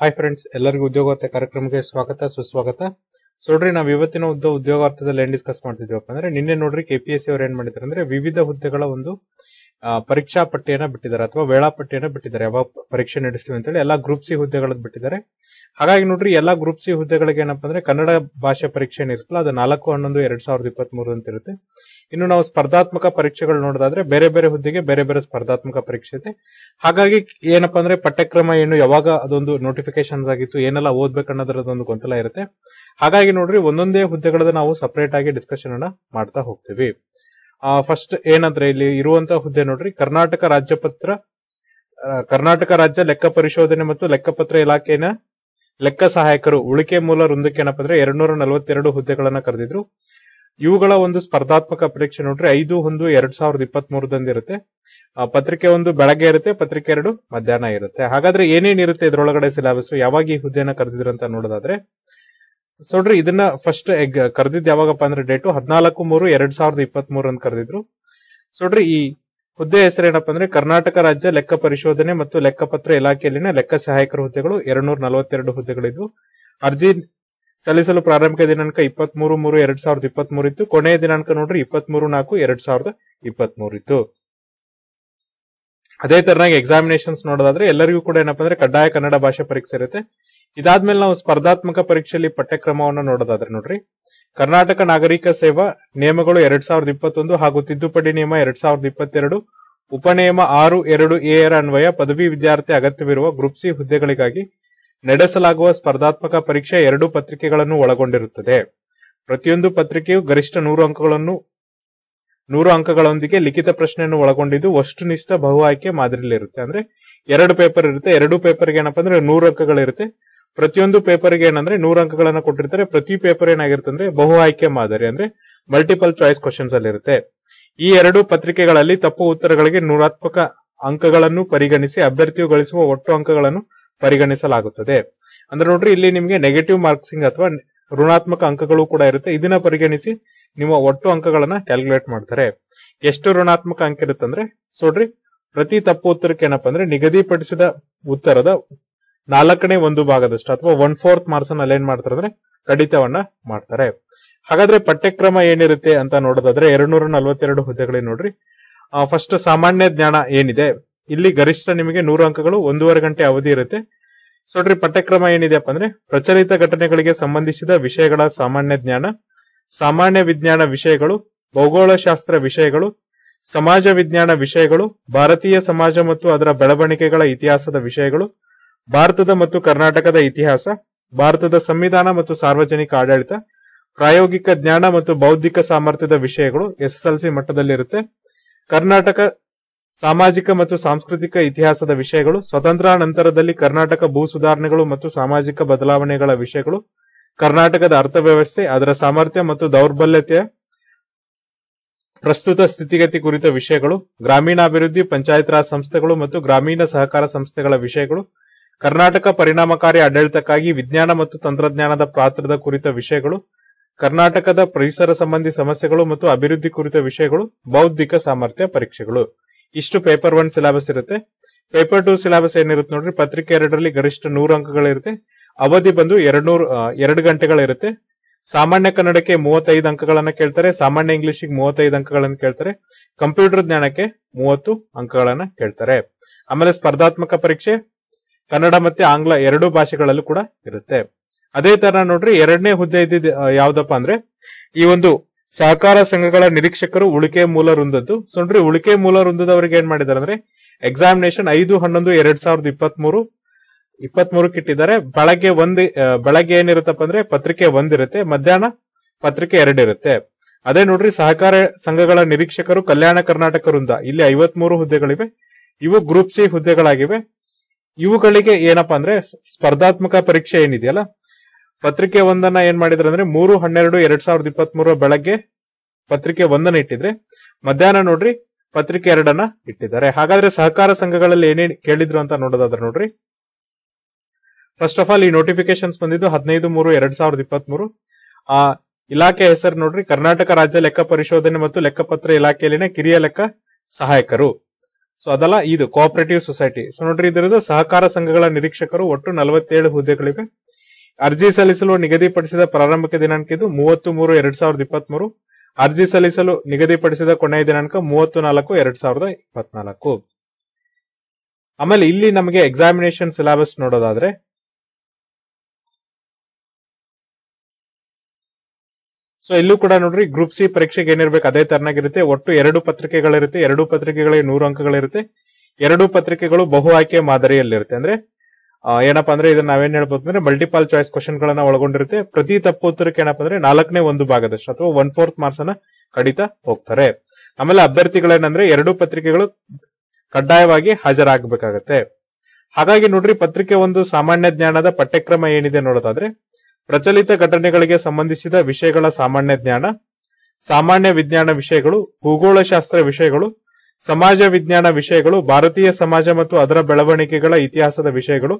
hi friends ಎಲ್ಲರಿಗೂ ಉದ್ಯೋಗಾರ್ಥ ಕಾರ್ಯಕ್ರಮಕ್ಕೆ ಸ್ವಾಗತ ಸುಸ್ವಾಗತ ನೋಡ್ರಿ ನಾವು ಇವತ್ತಿನ ಉದ್ದ ಉದ್ಯೋಗಾರ್ಥದಲ್ಲಿ ಏನ್ ಡಿಸ್ಕಸ್ ಮಾಡ್ತಿದ್ವಪ್ಪ ಅಂದ್ರೆ ನಿನ್ನೆ ನೋಡ್ರಿ ಕೆಪಿಎಸ್ಸಿ ಅವ್ರು ಏನ್ ಮಾಡಿದ್ರು ಅಂದ್ರೆ ವಿವಿಧ ಹುದ್ದೆಗಳ ಒಂದು ಪರೀಕ್ಷಾ ಪಟ್ಟಿಯನ್ನ ಬಿಟ್ಟಿದ್ದಾರೆ ಅಥವಾ ವೇಳಾಪಟ್ಟಿಯನ್ನ ಬಿಟ್ಟಿದ್ದಾರೆ ಯಾವಾಗ ಪರೀಕ್ಷೆ ನಡೆಸ್ತೀವಿ ಅಂತೇಳಿ ಎಲ್ಲಾ ಗ್ರೂಪ್ ಸಿ ಹುದ್ದೆಗಳನ್ನ ಬಿಟ್ಟಿದ್ದಾರೆ ಹಾಗಾಗಿ ನೋಡ್ರಿ ಎಲ್ಲಾ ಗ್ರೂಪ್ ಸಿ ಹುದ್ದೆಗಳಿಗೆ ಏನಪ್ಪಾ ಅಂದ್ರೆ ಕನ್ನಡ ಭಾಷೆ ಪರೀಕ್ಷೆ ಏನಿರುತ್ತಲ್ಲ ಅದು ನಾಲ್ಕು ಹನ್ನೊಂದು ಎರಡ್ ಸಾವಿರದ ಇಪ್ಪತ್ತ್ ಮೂರು ಅಂತ ಇರುತ್ತೆ ಇನ್ನು ನಾವು ಸ್ಪರ್ಧಾತ್ಮಕ ಪರೀಕ್ಷೆಗಳು ನೋಡೋದಾದ್ರೆ ಬೇರೆ ಬೇರೆ ಹುದ್ದೆಗೆ ಬೇರೆ ಬೇರೆ ಸ್ಪರ್ಧಾತ್ಮಕ ಪರೀಕ್ಷೆ ಇದೆ ಹಾಗಾಗಿ ಏನಪ್ಪಾ ಅಂದ್ರೆ ಪಠ್ಯಕ್ರಮ ಏನು ಯಾವಾಗ ಅದೊಂದು ನೋಟಿಫಿಕೇಶನ್ ಆಗಿತ್ತು ಏನೆಲ್ಲ ಅನ್ನೋದ್ರದೊಂದು ಗೊಂದಲ ಇರುತ್ತೆ ಹಾಗಾಗಿ ನೋಡ್ರಿ ಒಂದೊಂದೇ ಹುದ್ದೆಗಳನ್ನ ನಾವು ಸಪರೇಟ್ ಆಗಿ ಡಿಸ್ಕಷನ್ ಅನ್ನ ಮಾಡ್ತಾ ಹೋಗ್ತೀವಿ ಫಸ್ಟ್ ಏನಂದ್ರೆ ಇಲ್ಲಿ ಇರುವಂತಹ ಹುದ್ದೆ ನೋಡ್ರಿ ಕರ್ನಾಟಕ ರಾಜ್ಯಪತ್ರ ಕರ್ನಾಟಕ ರಾಜ್ಯ ಲೆಕ್ಕ ಪರಿಶೋಧನೆ ಮತ್ತು ಲೆಕ್ಕಪತ್ರ ಇಲಾಖೆಯ ಲೆಕ್ಕ ಸಹಾಯಕರು ಉಳಿಕೆ ಮೂಲ ವೃಂದಕ್ಕೆ ಏನಪ್ಪ ಅಂದ್ರೆ ಎರಡ್ನೂರ ನಲವತ್ತೆರಡು ಹುದ್ದೆಗಳನ್ನ ಕರೆದಿದ್ರು ಇವುಗಳ ಒಂದು ಸ್ಪರ್ಧಾತ್ಮಕ ಪರೀಕ್ಷೆ ನೋಡ್ರಿ ಐದು ಒಂದು ಎರಡ್ ಸಾವಿರದ ಇಪ್ಪತ್ತ್ ಮೂರದಂದಿರುತ್ತೆ ಪತ್ರಿಕೆ ಒಂದು ಬೆಳಗ್ಗೆ ಇರುತ್ತೆ ಪತ್ರಿಕೆ ಎರಡು ಮಧ್ಯಾಹ್ನ ಇರುತ್ತೆ ಹಾಗಾದ್ರೆ ಏನೇನಿರುತ್ತೆ ಇದ್ರೊಳಗಡೆ ಸಿಲಾಬಸ್ ಯಾವಾಗ ಈ ಹುದ್ದೆನ ಅಂತ ನೋಡೋದಾದ್ರೆ ನೋಡ್ರಿ ಇದನ್ನ ಫಸ್ಟ್ ಎಗ್ ಕರೆದಿದ್ ಯಾವಾಗಪ್ಪ ಅಂದ್ರೆ ಡೇಟು ಹದಿನಾಲ್ಕು ಮೂರು ಎರಡ್ ಸಾವಿರದ ಇಪ್ಪತ್ತ್ ಮೂರು ಅಂತ ಕರೆದಿದ್ರು ನೋಡ್ರಿ ಈ ಹುದ್ದೆ ಹೆಸರೇನಪ್ಪ ಅಂದ್ರೆ ಕರ್ನಾಟಕ ರಾಜ್ಯ ಲೆಕ್ಕ ಪರಿಶೋಧನೆ ಮತ್ತು ಲೆಕ್ಕಪತ್ರ ಇಲಾಖೆಯಲ್ಲಿನ ಲೆಕ್ಕ ಸಹಾಯಕರ ಹುದ್ದೆಗಳು ನೂರ ನಲವತ್ತೆರಡು ಹುದ್ದೆಗಳಿದ್ವು ಅರ್ಜಿ ಸಲ್ಲಿಸಲು ಪ್ರಾರಂಭಿಕ ದಿನಾಂಕ ಇಪ್ಪತ್ತ್ ಮೂರು ಮೂರು ಎರಡ್ ಸಾವಿರದ ಇಪ್ಪತ್ತ್ ಮೂರು ಇತ್ತು ಕೊನೆಯ ದಿನಾಂಕ ನೋಡ್ರಿ ಇಪ್ಪತ್ತ್ ಮೂರು ನಾಲ್ಕು ಎರಡ್ ಸಾವಿರದ ಇಪ್ಪತ್ತ್ ಮೂರು ಇತ್ತು ಅದೇ ತರನಾಗಿ ಎಕ್ಸಾಮಿನೇಷನ್ಸ್ ನೋಡೋದಾದ್ರೆ ಎಲ್ಲರಿಗೂ ಕೂಡ ಏನಪ್ಪಾ ಅಂದ್ರೆ ಕಡ್ಡಾಯ ಕನ್ನಡ ಭಾಷಾ ಪರೀಕ್ಷೆ ಇರುತ್ತೆ ಇದಾದ್ಮೇಲೆ ನಾವು ಸ್ಪರ್ಧಾತ್ಮಕ ಪರೀಕ್ಷೆಯಲ್ಲಿ ಪಠ್ಯಕ್ರಮವನ್ನು ನೋಡೋದಾದ್ರೆ ನೋಡ್ರಿ ಕರ್ನಾಟಕ ನಾಗರಿಕ ಸೇವಾ ನಿಯಮಗಳು ಎರಡ್ ಸಾವಿರದ ಇಪ್ಪತ್ತೊಂದು ಹಾಗೂ ತಿದ್ದುಪಡಿ ನಿಯಮ ಎರಡ್ ಸಾವಿರದ ಇಪ್ಪತ್ತೆರಡು ಉಪನಿಯಮ ಆರು ಎರಡು ಎ ಅನ್ವಯ ಪದವಿ ವಿದ್ಯಾರ್ಥಿ ಅಗತ್ಯವಿರುವ ಗ್ರೂಪ್ ಸಿ ಹುದ್ದೆಗಳಿಗಾಗಿ ನಡೆಸಲಾಗುವ ಸ್ಪರ್ಧಾತ್ಮಕ ಪರೀಕ್ಷೆ ಎರಡು ಪತ್ರಿಕೆಗಳನ್ನು ಒಳಗೊಂಡಿರುತ್ತದೆ ಪ್ರತಿಯೊಂದು ಪತ್ರಿಕೆಯು ಗರಿಷ್ಠ ನೂರು ಅಂಕಗಳನ್ನು ನೂರು ಅಂಕಗಳೊಂದಿಗೆ ಲಿಖಿತ ಪ್ರಶ್ನೆಯನ್ನು ಒಳಗೊಂಡಿದ್ದು ವಸ್ತುನಿಷ್ಠ ಬಹು ಆಯ್ಕೆ ಮಾದರಿಯಲ್ಲಿರುತ್ತೆ ಅಂದ್ರೆ ಎರಡು ಪೇಪರ್ ಇರುತ್ತೆ ಎರಡು ಪೇಪರ್ಗೆ ಏನಪ್ಪಾ ಅಂದ್ರೆ ನೂರು ಅಂಕಗಳಿರುತ್ತೆ ಪ್ರತಿಯೊಂದು ಪೇಪರ್ಗೆ ಏನಂದ್ರೆ ನೂರು ಅಂಕಗಳನ್ನು ಕೊಟ್ಟಿರ್ತಾರೆ ಪ್ರತಿ ಪೇಪರ್ ಏನಾಗಿರುತ್ತೆ ಅಂದ್ರೆ ಬಹು ಆಯ್ಕೆ ಮಾದರಿ ಅಂದ್ರೆ ಮಲ್ಟಿಪಲ್ ಚಾಯ್ಸ್ ಕ್ವಶನ್ಸ್ ಇರುತ್ತೆ ಈ ಎರಡು ಪತ್ರಿಕೆಗಳಲ್ಲಿ ತಪ್ಪು ಉತ್ತರಗಳಿಗೆ ನೂರಾತ್ಮಕ ಅಂಕಗಳನ್ನು ಪರಿಗಣಿಸಿ ಅಭ್ಯರ್ಥಿಯು ಗಳಿಸುವ ಒಟ್ಟು ಅಂಕಗಳನ್ನು ಪರಿಗಣಿಸಲಾಗುತ್ತದೆ ಅಂದ್ರೆ ನೋಡ್ರಿ ಇಲ್ಲಿ ನಿಮಗೆ ನೆಗೆಟಿವ್ ಮಾರ್ಕ್ಸಿಂಗ್ ಅಥವಾ ಋಣಾತ್ಮಕ ಅಂಕಗಳು ಕೂಡ ಇರುತ್ತೆ ಇದನ್ನ ಪರಿಗಣಿಸಿ ನಿಮ್ಮ ಒಟ್ಟು ಅಂಕಗಳನ್ನ ಕ್ಯಾಲ್ಕುಲೇಟ್ ಮಾಡ್ತಾರೆ ಎಷ್ಟು ಋಣಾತ್ಮಕ ಅಂಕ ಇರುತ್ತೆ ಅಂದ್ರೆ ನೋಡ್ರಿ ಪ್ರತಿ ತಪ್ಪು ಉತ್ತರಕ್ಕೆ ಏನಪ್ಪಾ ಅಂದ್ರೆ ನಿಗದಿಪಡಿಸಿದ ಉತ್ತರದ ನಾಲ್ಕನೇ ಒಂದು ಭಾಗದಷ್ಟು ಅಥವಾ ಒನ್ ಫೋರ್ತ್ ಮಾರ್ಕ್ಸ್ ಅಲ್ಲಿ ಏನ್ ಮಾಡ್ತಾರೆ ಅಂದ್ರೆ ಕಡಿತವನ್ನ ಮಾಡ್ತಾರೆ ಹಾಗಾದ್ರೆ ಪಠ್ಯಕ್ರಮ ಏನಿರುತ್ತೆ ಅಂತ ನೋಡೋದಾದ್ರೆ ನೂರ ನಲ್ವತ್ತೆರಡು ಹುದ್ದೆಗಳೇ ನೋಡ್ರಿ ಫಸ್ಟ್ ಸಾಮಾನ್ಯ ಜ್ಞಾನ ಏನಿದೆ ಇಲ್ಲಿ ಗರಿಷ್ಠ ನಿಮಗೆ ನೂರು ಅಂಕಗಳು ಒಂದೂವರೆ ಗಂಟೆ ಅವಧಿ ಇರುತ್ತೆ ಸೊ ನೋಡ್ರಿ ಪಠ್ಯಕ್ರಮ ಏನಿದೆಯಪ್ಪ ಅಂದ್ರೆ ಪ್ರಚಲಿತ ಘಟನೆಗಳಿಗೆ ಸಂಬಂಧಿಸಿದ ವಿಷಯಗಳ ಸಾಮಾನ್ಯ ಜ್ಞಾನ ಸಾಮಾನ್ಯ ವಿಜ್ಞಾನ ವಿಷಯಗಳು ಭೌಗೋಳಶಾಸ್ತ್ರ ವಿಷಯಗಳು ಸಮಾಜ ವಿಜ್ಞಾನ ವಿಷಯಗಳು ಭಾರತೀಯ ಸಮಾಜ ಮತ್ತು ಅದರ ಬೆಳವಣಿಗೆಗಳ ಇತಿಹಾಸದ ವಿಷಯಗಳು ಭಾರತದ ಮತ್ತು ಕರ್ನಾಟಕದ ಇತಿಹಾಸ ಭಾರತದ ಸಂವಿಧಾನ ಮತ್ತು ಸಾರ್ವಜನಿಕ ಆಡಳಿತ ಪ್ರಾಯೋಗಿಕ ಜ್ಞಾನ ಮತ್ತು ಬೌದ್ಧಿಕ ಸಾಮರ್ಥ್ಯದ ವಿಷಯಗಳು ಎಸ್ಎಸ್ಎಲ್ಸಿ ಮಟ್ಟದಲ್ಲಿರುತ್ತೆ ಕರ್ನಾಟಕ ಸಾಮಾಜಿಕ ಮತ್ತು ಸಾಂಸ್ಕೃತಿಕ ಇತಿಹಾಸದ ವಿಷಯಗಳು ಸ್ವತಂತ್ರ ನಂತರದಲ್ಲಿ ಕರ್ನಾಟಕ ಭೂ ಸುಧಾರಣೆಗಳು ಮತ್ತು ಸಾಮಾಜಿಕ ಬದಲಾವಣೆಗಳ ವಿಷಯಗಳು ಕರ್ನಾಟಕದ ಅರ್ಥವ್ಯವಸ್ಥೆ ಅದರ ಸಾಮರ್ಥ್ಯ ಮತ್ತು ದೌರ್ಬಲ್ಯತೆ ಪ್ರಸ್ತುತ ಸ್ಥಿತಿಗತಿ ಕುರಿತ ವಿಷಯಗಳು ಗ್ರಾಮೀಣಾಭಿವೃದ್ಧಿ ಪಂಚಾಯತ್ ರಾಜ್ ಸಂಸ್ಥೆಗಳು ಮತ್ತು ಗ್ರಾಮೀಣ ಸಹಕಾರ ಸಂಸ್ಥೆಗಳ ವಿಷಯಗಳು ಕರ್ನಾಟಕ ಪರಿಣಾಮಕಾರಿ ಆಡಳಿತಕ್ಕಾಗಿ ವಿಜ್ಞಾನ ಮತ್ತು ತಂತ್ರಜ್ಞಾನದ ಪಾತ್ರದ ಕುರಿತ ವಿಷಯಗಳು ಕರ್ನಾಟಕದ ಪರಿಸರ ಸಂಬಂಧಿ ಸಮಸ್ಯೆಗಳು ಮತ್ತು ಅಭಿವೃದ್ಧಿ ಕುರಿತ ವಿಷಯಗಳು ಬೌದ್ಧಿಕ ಸಾಮರ್ಥ್ಯ ಪರೀಕ್ಷೆಗಳು ಇಷ್ಟು ಪೇಪರ್ ಒನ್ ಸಿಲೆಬಸ್ ಇರುತ್ತೆ ಪೇಪರ್ ಟು ಸಿಲೆಬಸ್ ಏನಿರುತ್ತೆ ನೋಡ್ರಿ ಪತ್ರಿಕೆ ಎರಡರಲ್ಲಿ ಗರಿಷ್ಠ ನೂರು ಅಂಕಗಳಿರುತ್ತೆ ಅವಧಿ ಬಂದು ಎರಡ್ ನೂರ್ ಎರಡು ಗಂಟೆಗಳಿರುತ್ತೆ ಸಾಮಾನ್ಯ ಕನ್ನಡಕ್ಕೆ ಮೂವತ್ತೈದು ಅಂಕಗಳನ್ನ ಕೇಳ್ತಾರೆ ಸಾಮಾನ್ಯ ಇಂಗ್ಲಿಷ್ಗೆ ಮೂವತ್ತೈದು ಅಂಕಗಳನ್ನ ಕೇಳ್ತಾರೆ ಕಂಪ್ಯೂಟರ್ ಜ್ಞಾನಕ್ಕೆ ಮೂವತ್ತು ಅಂಕಗಳನ್ನ ಕೇಳ್ತಾರೆ ಆಮೇಲೆ ಸ್ಪರ್ಧಾತ್ಮಕ ಪರೀಕ್ಷೆ ಕನ್ನಡ ಮತ್ತೆ ಆಂಗ್ಲ ಎರಡೂ ಭಾಷೆಗಳಲ್ಲೂ ಕೂಡ ಇರುತ್ತೆ ಅದೇ ತರ ನೋಡ್ರಿ ಎರಡನೇ ಹುದ್ದೆ ಇದ್ದಿದ್ದು ಯಾವ್ದಪ್ಪ ಅಂದ್ರೆ ಈ ಒಂದು ಸಹಕಾರ ಸಂಘಗಳ ನಿರೀಕ್ಷಕರು ಉಳಿಕೆ ಮೂಲ ವೃಂದದ್ದು ಸೊಂಡ್ರಿ ಉಳಿಕೆ ಮೂಲ ವೃಂದದವರಿಗೆ ಏನ್ ಮಾಡಿದ್ದಾರೆ ಅಂದ್ರೆ ಎಕ್ಸಾಮಿನೇಷನ್ ಐದು ಹನ್ನೊಂದು ಎರಡ್ ಸಾವಿರದ ಇಪ್ಪತ್ತ್ ಮೂರು ಇಪ್ಪತ್ತ್ ಇಟ್ಟಿದ್ದಾರೆ ಬೆಳಗ್ಗೆ ಒಂದು ಬೆಳಗ್ಗೆ ಏನಿರುತ್ತಪ್ಪ ಅಂದ್ರೆ ಪತ್ರಿಕೆ ಒಂದಿರುತ್ತೆ ಮಧ್ಯಾಹ್ನ ಪತ್ರಿಕೆ ಎರಡಿರುತ್ತೆ ಅದೇ ನೋಡ್ರಿ ಸಹಕಾರ ಸಂಘಗಳ ನಿರೀಕ್ಷಕರು ಕಲ್ಯಾಣ ಕರ್ನಾಟಕ ವೃಂದ ಇಲ್ಲಿ ಐವತ್ ಮೂರು ಹುದ್ದೆಗಳಿವೆ ಇವು ಗ್ರೂಪ್ ಸಿ ಹುದ್ದೆಗಳಾಗಿವೆ ಇವುಗಳಿಗೆ ಏನಪ್ಪಾ ಅಂದ್ರೆ ಸ್ಪರ್ಧಾತ್ಮಕ ಪರೀಕ್ಷೆ ಏನಿದೆಯಲ್ಲ ಪತ್ರಿಕೆ ಒಂದನ್ನ ಏನ್ ಮಾಡಿದ್ರು ಅಂದ್ರೆ ಮೂರು ಹನ್ನೆರಡು ಎರಡ್ ಸಾವಿರದ ಇಪ್ಪತ್ತ್ ಮೂರ ಬೆಳಗ್ಗೆ ಪತ್ರಿಕೆ ಒಂದನ್ನ ಇಟ್ಟಿದ್ರೆ ಮಧ್ಯಾಹ್ನ ನೋಡ್ರಿ ಪತ್ರಿಕೆ ಎರಡನ್ನ ಇಟ್ಟಿದ್ದಾರೆ ಹಾಗಾದ್ರೆ ಸಹಕಾರ ಸಂಘಗಳಲ್ಲಿ ಏನೇನ್ ಕೇಳಿದ್ರು ಅಂತ ನೋಡೋದಾದ್ರೆ ನೋಡ್ರಿ ಫಸ್ಟ್ ಆಫ್ ಆಲ್ ಈ ನೋಟಿಫಿಕೇಶನ್ಸ್ ಬಂದಿದ್ದು ಹದಿನೈದು ಮೂರು ಎರಡ್ ಸಾವಿರದ ಇಪ್ಪತ್ತ್ ಮೂರು ಆ ಇಲಾಖೆ ಹೆಸರು ನೋಡ್ರಿ ಕರ್ನಾಟಕ ರಾಜ್ಯ ಲೆಕ್ಕ ಪರಿಶೋಧನೆ ಮತ್ತು ಲೆಕ್ಕಪತ್ರ ಇಲಾಖೆಯಲ್ಲಿನ ಕಿರಿಯ ಲೆಕ್ಕ ಸಹಾಯಕರು ಸೊ ಅದಲ್ಲ ಇದು ಕೋಆಪರೇಟಿವ್ ಸೊಸೈಟಿ ಸೊ ನೋಡ್ರಿ ಇದರದು ಸಹಕಾರ ಸಂಘಗಳ ನಿರೀಕ್ಷಕರು ಒಟ್ಟು ನಲವತ್ತೇಳು ಹುದ್ದೆಗಳಿವೆ ಅರ್ಜಿ ಸಲ್ಲಿಸಲು ನಿಗದಿಪಡಿಸಿದ ಪ್ರಾರಂಭಿಕ ದಿನಾಂಕ ಇದು ಮೂವತ್ತು ಮೂರು ಎರಡ್ ಸಾವಿರದ ಇಪ್ಪತ್ತ್ ಮೂರು ಅರ್ಜಿ ಸಲ್ಲಿಸಲು ನಿಗದಿಪಡಿಸಿದ ಕೊನೆಯ ದಿನಾಂಕ ಮೂವತ್ತು ನಾಲ್ಕು ಎರಡ್ ಸಾವಿರದ ಇಪ್ಪತ್ನಾಲ್ಕು ಆಮೇಲೆ ಇಲ್ಲಿ ನಮಗೆ ಎಕ್ಸಾಮಿನೇಷನ್ ಸಿಲೆಬಸ್ ನೋಡೋದಾದ್ರೆ ಸೊ ಇಲ್ಲೂ ಕೂಡ ನೋಡ್ರಿ ಗ್ರೂಪ್ ಸಿ ಪರೀಕ್ಷೆಗೆ ಏನಿರ್ಬೇಕು ಅದೇ ತರನಾಗಿರುತ್ತೆ ಒಟ್ಟು ಎರಡು ಪತ್ರಿಕೆಗಳಿರುತ್ತೆ ಎರಡು ಪತ್ರಿಕೆಗಳಿಗೆ ನೂರು ಅಂಕಗಳಿರುತ್ತೆ ಎರಡು ಪತ್ರಿಕೆಗಳು ಬಹು ಆಯ್ಕೆ ಮಾದರಿಯಲ್ಲಿರುತ್ತೆ ಅಂದ್ರೆ ಏನಪ್ಪಾ ಅಂದ್ರೆ ಇದನ್ನ ನಾವೇನ್ ಹೇಳ್ಬೋದು ಅಂದ್ರೆ ಮಲ್ಟಿಪಲ್ ಚಾಯ್ಸ್ ಕ್ವಶನ್ ಗಳನ್ನ ಒಳಗೊಂಡಿರುತ್ತೆ ಪ್ರತಿ ತಪ್ಪು ಉತ್ತರಕ್ಕೆ ಏನಪ್ಪಾ ಅಂದ್ರೆ ನಾಲ್ಕನೇ ಒಂದು ಭಾಗದಷ್ಟು ಅಥವಾ ಒನ್ ಫೋರ್ತ್ ಮಾರ್ಕ್ಸ್ ಅನ್ನ ಕಡಿತ ಹೋಗ್ತಾರೆ ಆಮೇಲೆ ಅಭ್ಯರ್ಥಿಗಳೇನಂದ್ರೆ ಎರಡು ಪತ್ರಿಕೆಗಳು ಕಡ್ಡಾಯವಾಗಿ ಹಾಜರಾಗಬೇಕಾಗತ್ತೆ ಹಾಗಾಗಿ ನೋಡ್ರಿ ಪತ್ರಿಕೆ ಒಂದು ಸಾಮಾನ್ಯ ಜ್ಞಾನದ ಪಠ್ಯಕ್ರಮ ಏನಿದೆ ನೋಡೋದಾದ್ರೆ ಪ್ರಚಲಿತ ಘಟನೆಗಳಿಗೆ ಸಂಬಂಧಿಸಿದ ವಿಷಯಗಳ ಸಾಮಾನ್ಯ ಜ್ಞಾನ ಸಾಮಾನ್ಯ ವಿಜ್ಞಾನ ವಿಷಯಗಳು ಭೂಗೋಳಶಾಸ್ತ್ರ ವಿಷಯಗಳು ಸಮಾಜ ವಿಜ್ಞಾನ ವಿಷಯಗಳು ಭಾರತೀಯ ಸಮಾಜ ಮತ್ತು ಅದರ ಬೆಳವಣಿಗೆಗಳ ಇತಿಹಾಸದ ವಿಷಯಗಳು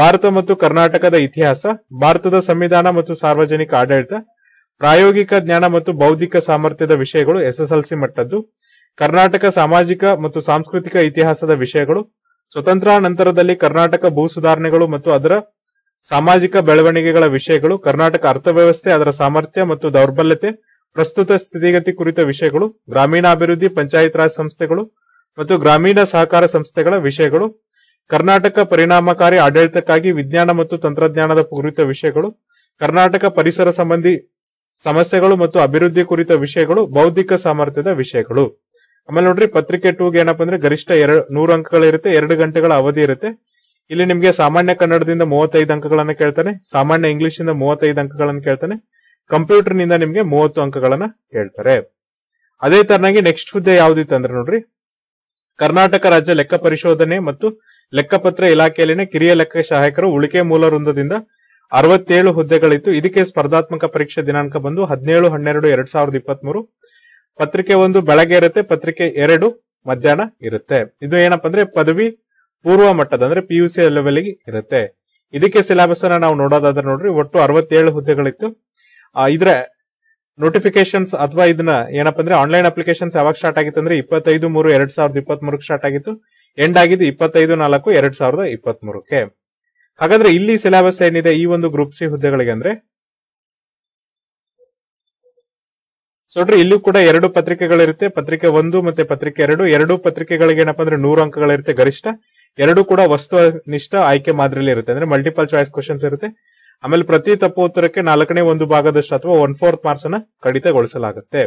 ಭಾರತ ಮತ್ತು ಕರ್ನಾಟಕದ ಇತಿಹಾಸ ಭಾರತದ ಸಂವಿಧಾನ ಮತ್ತು ಸಾರ್ವಜನಿಕ ಆಡಳಿತ ಪ್ರಾಯೋಗಿಕ ಜ್ಞಾನ ಮತ್ತು ಬೌದ್ಧಿಕ ಸಾಮರ್ಥ್ಯದ ವಿಷಯಗಳು ಎಸ್ಎಸ್ಎಲ್ಸಿ ಮಟ್ಟದ್ದು ಕರ್ನಾಟಕ ಸಾಮಾಜಿಕ ಮತ್ತು ಸಾಂಸ್ಕೃತಿಕ ಇತಿಹಾಸದ ವಿಷಯಗಳು ಸ್ವತಂತ್ರ ನಂತರದಲ್ಲಿ ಕರ್ನಾಟಕ ಭೂ ಸುಧಾರಣೆಗಳು ಮತ್ತು ಅದರ ಸಾಮಾಜಿಕ ಬೆಳವಣಿಗೆಗಳ ವಿಷಯಗಳು ಕರ್ನಾಟಕ ಅರ್ಥವ್ಯವಸ್ಥೆ ಅದರ ಸಾಮರ್ಥ್ಯ ಮತ್ತು ದೌರ್ಬಲ್ಯತೆ ಪ್ರಸ್ತುತ ಸ್ಥಿತಿಗತಿ ಕುರಿತ ವಿಷಯಗಳು ಗ್ರಾಮೀಣಾಭಿವೃದ್ಧಿ ಪಂಚಾಯತ್ ರಾಜ್ ಸಂಸ್ಥೆಗಳು ಮತ್ತು ಗ್ರಾಮೀಣ ಸಹಕಾರ ಸಂಸ್ಥೆಗಳ ವಿಷಯಗಳು ಕರ್ನಾಟಕ ಪರಿಣಾಮಕಾರಿ ಆಡಳಿತಕ್ಕಾಗಿ ವಿಜ್ಞಾನ ಮತ್ತು ತಂತ್ರಜ್ಞಾನದ ಕುರಿತ ವಿಷಯಗಳು ಕರ್ನಾಟಕ ಪರಿಸರ ಸಂಬಂಧಿ ಸಮಸ್ಯೆಗಳು ಮತ್ತು ಅಭಿವೃದ್ಧಿ ಕುರಿತ ವಿಷಯಗಳು ಬೌದ್ಧಿಕ ಸಾಮರ್ಥ್ಯದ ವಿಷಯಗಳು ಆಮೇಲೆ ನೋಡ್ರಿ ಪತ್ರಿಕೆ ಟೂಗೆ ಏನಪ್ಪಾ ಅಂದ್ರೆ ಗರಿಷ್ಠ ಎರಡು ನೂರು ಅಂಕಗಳಿರುತ್ತೆ ಎರಡು ಗಂಟೆಗಳ ಅವಧಿ ಇರುತ್ತೆ ಇಲ್ಲಿ ನಿಮಗೆ ಸಾಮಾನ್ಯ ಕನ್ನಡದಿಂದ ಮೂವತ್ತೈದು ಅಂಕಗಳನ್ನ ಕೇಳ್ತಾನೆ ಸಾಮಾನ್ಯ ಇಂಗ್ಲಿಷ್ ಇಂದ ಮೂವತ್ತೈದು ಅಂಕಗಳನ್ನ ಕೇಳ್ತಾನೆ ಕಂಪ್ಯೂಟರ್ ನಿಂದ ನಿಮಗೆ ಮೂವತ್ತು ಅಂಕಗಳನ್ನ ಕೇಳ್ತಾರೆ ಅದೇ ತರನಾಗಿ ನೆಕ್ಸ್ಟ್ ಹುದ್ದೆ ಯಾವ್ದಿತ್ತು ಅಂದ್ರೆ ನೋಡ್ರಿ ಕರ್ನಾಟಕ ರಾಜ್ಯ ಲೆಕ್ಕ ಪರಿಶೋಧನೆ ಮತ್ತು ಲೆಕ್ಕಪತ್ರ ಇಲಾಖೆಯಲ್ಲಿನ ಕಿರಿಯ ಲೆಕ್ಕ ಸಹಾಯಕರು ಉಳಿಕೆ ಮೂಲ ವೃಂದದಿಂದ ಅರವತ್ತೇಳು ಹುದ್ದೆಗಳಿತ್ತು ಇದಕ್ಕೆ ಸ್ಪರ್ಧಾತ್ಮಕ ಪರೀಕ್ಷೆ ದಿನಾಂಕ ಬಂದು ಹದಿನೇಳು ಹನ್ನೆರಡು ಎರಡ್ ಸಾವಿರದ ಇಪ್ಪತ್ಮೂರು ಪತ್ರಿಕೆ ಒಂದು ಬೆಳಗ್ಗೆ ಇರುತ್ತೆ ಪತ್ರಿಕೆ ಎರಡು ಮಧ್ಯಾಹ್ನ ಇರುತ್ತೆ ಇದು ಏನಪ್ಪ ಅಂದ್ರೆ ಪದವಿ ಪೂರ್ವ ಮಟ್ಟದ ಅಂದ್ರೆ ಸಿ ಲೆವೆಲ್ ಇರುತ್ತೆ ಇದಕ್ಕೆ ಸಿಲೆಬಸ್ ಅನ್ನ ನಾವು ನೋಡೋದಾದ್ರೆ ನೋಡ್ರಿ ಒಟ್ಟು ಅರವತ್ತೇಳು ಹುದ್ದೆಗಳಿತ್ತು ಇದ್ರ ನೋಟಿಫಿಕೇಶನ್ಸ್ ಅಥವಾ ಇದನ್ನ ಏನಪ್ಪ ಅಂದ್ರೆ ಆನ್ಲೈನ್ ಅಪ್ಲಿಕೇಶನ್ಸ್ ಯಾವಾಗ ಸ್ಟಾರ್ಟ್ ಆಗಿತ್ತು ಅಂದ್ರೆ ಇಪ್ಪತ್ತೈದು ಮೂರು ಎರಡ್ ಸಾವಿರದ ಇಪ್ಪತ್ತ್ ಸ್ಟಾರ್ಟ್ ಆಗಿತ್ತು ಎಂಡ್ ಆಗಿದ್ದು ಇಪ್ಪತ್ತೈದು ನಾಲ್ಕು ಎರಡ್ ಸಾವಿರದ ಇಪ್ಪತ್ತ್ ಮೂರಕ್ಕೆ ಹಾಗಾದ್ರೆ ಇಲ್ಲಿ ಸಿಲೆಬಸ್ ಏನಿದೆ ಈ ಒಂದು ಗ್ರೂಪ್ ಸಿ ಹುದ್ದೆಗಳಿಗೆ ಅಂದ್ರೆ ನೋಡ್ರಿ ಇಲ್ಲೂ ಕೂಡ ಎರಡು ಪತ್ರಿಕೆಗಳಿರುತ್ತೆ ಪತ್ರಿಕೆ ಒಂದು ಮತ್ತೆ ಪತ್ರಿಕೆ ಎರಡು ಎರಡು ಪತ್ರಿಕೆಗಳಿಗೆ ಏನಪ್ಪಾ ಅಂದ್ರೆ ನೂರು ಅಂಕಗಳಿರುತ್ತೆ ಗರಿಷ್ಠ ಎರಡು ಕೂಡ ವಸ್ತುನಿಷ್ಠ ಆಯ್ಕೆ ಮಾದರಿಯಲ್ಲಿ ಇರುತ್ತೆ ಅಂದ್ರೆ ಮಲ್ಟಿಪಲ್ ಚಾಯ್ಸ್ ಕ್ವಶನ್ಸ್ ಇರುತ್ತೆ ಆಮೇಲೆ ಪ್ರತಿ ತಪ್ಪು ಉತ್ತರಕ್ಕೆ ನಾಲ್ಕನೇ ಒಂದು ಭಾಗದಷ್ಟು ಅಥವಾ ಒನ್ ಫೋರ್ತ್ ಮಾರ್ಕ್ಸ್ ಅನ್ನ ಕಡಿತಗೊಳಿಸಲಾಗುತ್ತೆ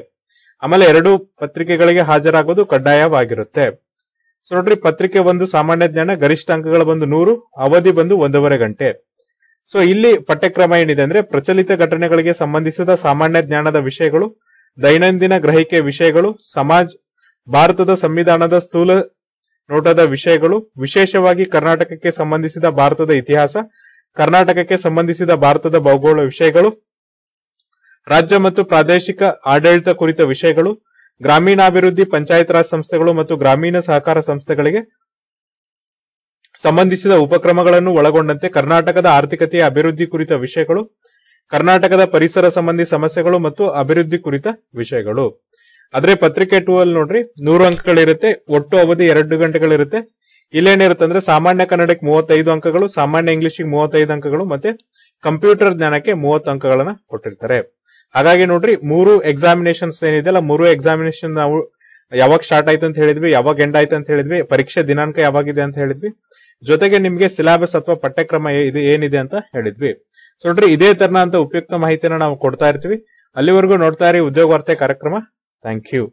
ಆಮೇಲೆ ಎರಡು ಪತ್ರಿಕೆಗಳಿಗೆ ಹಾಜರಾಗೋದು ಕಡ್ಡಾಯವಾಗಿರುತ್ತೆ ಸೊ ನೋಡ್ರಿ ಪತ್ರಿಕೆ ಒಂದು ಸಾಮಾನ್ಯ ಜ್ಞಾನ ಗರಿಷ್ಠ ಅಂಕಗಳು ಬಂದು ನೂರು ಅವಧಿ ಬಂದು ಒಂದೂವರೆ ಗಂಟೆ ಸೊ ಇಲ್ಲಿ ಪಠ್ಯಕ್ರಮ ಏನಿದೆ ಅಂದ್ರೆ ಪ್ರಚಲಿತ ಘಟನೆಗಳಿಗೆ ಸಂಬಂಧಿಸಿದ ಸಾಮಾನ್ಯ ಜ್ಞಾನದ ವಿಷಯಗಳು ದೈನಂದಿನ ಗ್ರಹಿಕೆ ವಿಷಯಗಳು ಸಮಾಜ ಭಾರತದ ಸಂವಿಧಾನದ ಸ್ಥೂಲ ನೋಟದ ವಿಷಯಗಳು ವಿಶೇಷವಾಗಿ ಕರ್ನಾಟಕಕ್ಕೆ ಸಂಬಂಧಿಸಿದ ಭಾರತದ ಇತಿಹಾಸ ಕರ್ನಾಟಕಕ್ಕೆ ಸಂಬಂಧಿಸಿದ ಭಾರತದ ಭೌಗೋಳ ವಿಷಯಗಳು ರಾಜ್ಯ ಮತ್ತು ಪ್ರಾದೇಶಿಕ ಆಡಳಿತ ಕುರಿತ ವಿಷಯಗಳು ಗ್ರಾಮೀಣಾಭಿವೃದ್ಧಿ ಪಂಚಾಯತ್ ರಾಜ್ ಸಂಸ್ಥೆಗಳು ಮತ್ತು ಗ್ರಾಮೀಣ ಸಹಕಾರ ಸಂಸ್ಥೆಗಳಿಗೆ ಸಂಬಂಧಿಸಿದ ಉಪಕ್ರಮಗಳನ್ನು ಒಳಗೊಂಡಂತೆ ಕರ್ನಾಟಕದ ಆರ್ಥಿಕತೆಯ ಅಭಿವೃದ್ಧಿ ಕುರಿತ ವಿಷಯಗಳು ಕರ್ನಾಟಕದ ಪರಿಸರ ಸಂಬಂಧಿ ಸಮಸ್ಯೆಗಳು ಮತ್ತು ಅಭಿವೃದ್ಧಿ ಕುರಿತ ವಿಷಯಗಳು ಆದರೆ ಪತ್ರಿಕೆ ಟೂ ಅಲ್ಲಿ ನೋಡ್ರಿ ನೂರು ಅಂಕಗಳಿರುತ್ತೆ ಒಟ್ಟು ಅವಧಿ ಎರಡು ಗಂಟೆಗಳಿರುತ್ತೆ ಇಲ್ಲೇನಿರುತ್ತೆ ಅಂದ್ರೆ ಸಾಮಾನ್ಯ ಕನ್ನಡಕ್ಕೆ ಮೂವತ್ತೈದು ಅಂಕಗಳು ಸಾಮಾನ್ಯ ಇಂಗ್ಲಿಷ್ಗೆ ಮೂವತ್ತೈದು ಅಂಕಗಳು ಮತ್ತೆ ಕಂಪ್ಯೂಟರ್ ಜ್ಞಾನಕ್ಕೆ ಮೂವತ್ತು ಅಂಕಗಳನ್ನ ಕೊಟ್ಟಿರ್ತಾರೆ ಹಾಗಾಗಿ ನೋಡ್ರಿ ಮೂರು ಎಕ್ಸಾಮಿನೇಷನ್ಸ್ ಏನಿದೆಲ್ಲ ಮೂರು ಎಕ್ಸಾಮಿನೇಷನ್ ನಾವು ಯಾವಾಗ ಸ್ಟಾರ್ಟ್ ಆಯ್ತು ಅಂತ ಹೇಳಿದ್ವಿ ಯಾವಾಗ ಎಂಡ್ ಆಯ್ತು ಅಂತ ಹೇಳಿದ್ವಿ ಪರೀಕ್ಷೆ ದಿನಾಂಕ ಯಾವಾಗಿದೆ ಅಂತ ಹೇಳಿದ್ವಿ ಜೊತೆಗೆ ನಿಮಗೆ ಸಿಲಾಬಸ್ ಅಥವಾ ಪಠ್ಯಕ್ರಮ ಇದು ಏನಿದೆ ಅಂತ ಹೇಳಿದ್ವಿ ಸೊ ನೋಡ್ರಿ ಇದೇ ತರನ ಅಂತ ಉಪಯುಕ್ತ ಮಾಹಿತಿನ ನಾವು ಕೊಡ್ತಾ ಇರ್ತೀವಿ ಅಲ್ಲಿವರೆಗೂ ನೋಡ್ತಾ ಇರಿ ವಾರ್ತೆ ಕಾರ್ಯಕ್ರಮ ಥ್ಯಾಂಕ್ ಯು